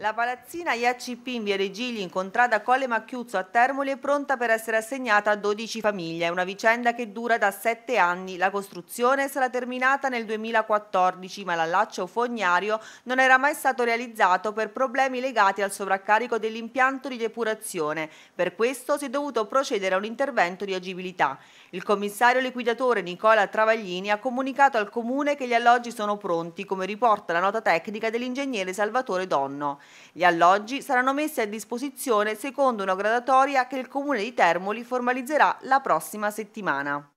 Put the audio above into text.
La palazzina IACP in Via Regili, incontrata Colle Macchiuzzo a Termoli, è pronta per essere assegnata a 12 famiglie. È una vicenda che dura da 7 anni. La costruzione sarà terminata nel 2014, ma l'allaccio fognario non era mai stato realizzato per problemi legati al sovraccarico dell'impianto di depurazione. Per questo si è dovuto procedere a un intervento di agibilità. Il commissario liquidatore Nicola Travaglini ha comunicato al Comune che gli alloggi sono pronti, come riporta la nota tecnica dell'ingegnere Salvatore Donno. Gli alloggi saranno messi a disposizione secondo una gradatoria che il Comune di Termoli formalizzerà la prossima settimana.